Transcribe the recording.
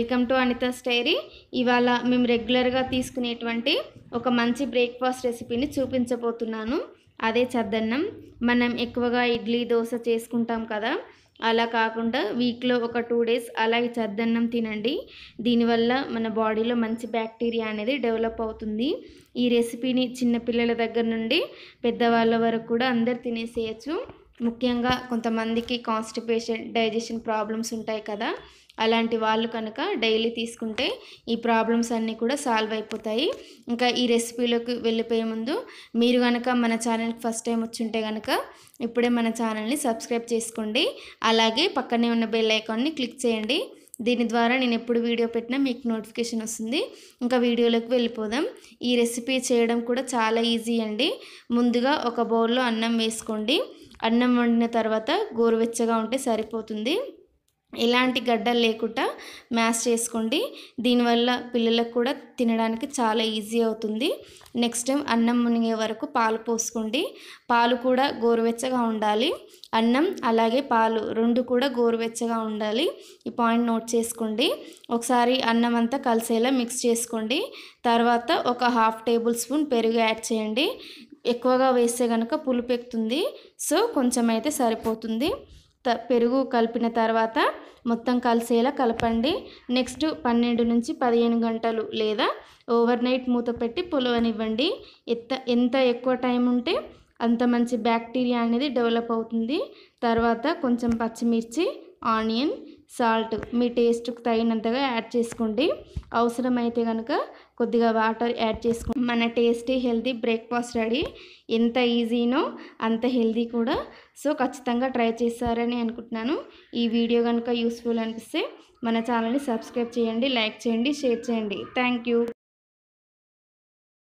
welcome to Anita's dairy ఇవాళ మేము రెగ్యులర్గా తీసుకునేటువంటి ఒక మంచి బ్రేక్ఫాస్ట్ రెసిపీని చూపించబోతున్నాను అదే చద్దన్నం మనం ఎక్కువగా ఇడ్లీ దోశ చేసుకుంటాం కదా అలా కాకుండా వీక్లో ఒక టూ డేస్ అలా ఈ చద్దన్నం తినండి దీనివల్ల మన బాడీలో మంచి బ్యాక్టీరియా అనేది డెవలప్ అవుతుంది ఈ రెసిపీని చిన్నపిల్లల దగ్గర నుండి పెద్దవాళ్ళ వరకు కూడా అందరు తినేసేయచ్చు ముఖ్యంగా కొంతమందికి కాన్స్టిపేషన్ డైజెషన్ ప్రాబ్లమ్స్ ఉంటాయి కదా అలాంటి వాళ్ళు కనుక డైలీ తీసుకుంటే ఈ ప్రాబ్లమ్స్ అన్నీ కూడా సాల్వ్ అయిపోతాయి ఇంకా ఈ రెసిపీలోకి వెళ్ళిపోయే ముందు మీరు కనుక మన ఛానల్కి ఫస్ట్ టైం వచ్చుంటే కనుక ఇప్పుడే మన ఛానల్ని సబ్స్క్రైబ్ చేసుకోండి అలాగే పక్కనే ఉన్న బెల్ ఐకాన్ని క్లిక్ చేయండి దీని ద్వారా నేను ఎప్పుడు వీడియో పెట్టినా మీకు నోటిఫికేషన్ వస్తుంది ఇంకా వీడియోలోకి వెళ్ళిపోదాం ఈ రెసిపీ చేయడం కూడా చాలా ఈజీ అండి ముందుగా ఒక బౌల్లో అన్నం వేసుకోండి అన్నం వండిన తర్వాత గోరువెచ్చగా ఉంటే సరిపోతుంది ఎలాంటి గడ్డలు లేకుండా మ్యాష్ చేసుకోండి దీనివల్ల పిల్లలకు కూడా తినడానికి చాలా ఈజీ అవుతుంది నెక్స్ట్ టైం అన్నం మునిగే వరకు పాలు పోసుకోండి పాలు కూడా గోరువెచ్చగా ఉండాలి అన్నం అలాగే పాలు రెండు కూడా గోరువెచ్చగా ఉండాలి ఈ పాయింట్ నోట్ చేసుకోండి ఒకసారి అన్నం అంతా కలిసేలా మిక్స్ చేసుకోండి తర్వాత ఒక హాఫ్ టేబుల్ స్పూన్ పెరుగు యాడ్ చేయండి ఎక్కువగా వేస్తే కనుక పులుపు ఎక్కుతుంది సో కొంచెం అయితే సరిపోతుంది త పెరుగు కలిపిన తర్వాత మొత్తం కలిసేలా కలపండి నెక్స్ట్ పన్నెండు నుంచి పదిహేను గంటలు లేదా ఓవర్ నైట్ మూత పెట్టి పులవనివ్వండి ఎంత ఎంత ఎక్కువ టైం ఉంటే అంత మంచి బ్యాక్టీరియా అనేది డెవలప్ అవుతుంది తర్వాత కొంచెం పచ్చిమిర్చి ఆనియన్ సాల్ట్ మీ టేస్ట్కి తగినంతగా యాడ్ చేసుకోండి అవసరమైతే కనుక కొద్దిగా వాటర్ యాడ్ చేసుకోండి మన టేస్టీ హెల్తీ బ్రేక్ఫాస్ట్ రెడీ ఎంత ఈజీనో అంత హెల్తీ కూడా సో ఖచ్చితంగా ట్రై చేస్తారని అనుకుంటున్నాను ఈ వీడియో కనుక యూస్ఫుల్ అనిపిస్తే మన ఛానల్ని సబ్స్క్రైబ్ చేయండి లైక్ చేయండి షేర్ చేయండి థ్యాంక్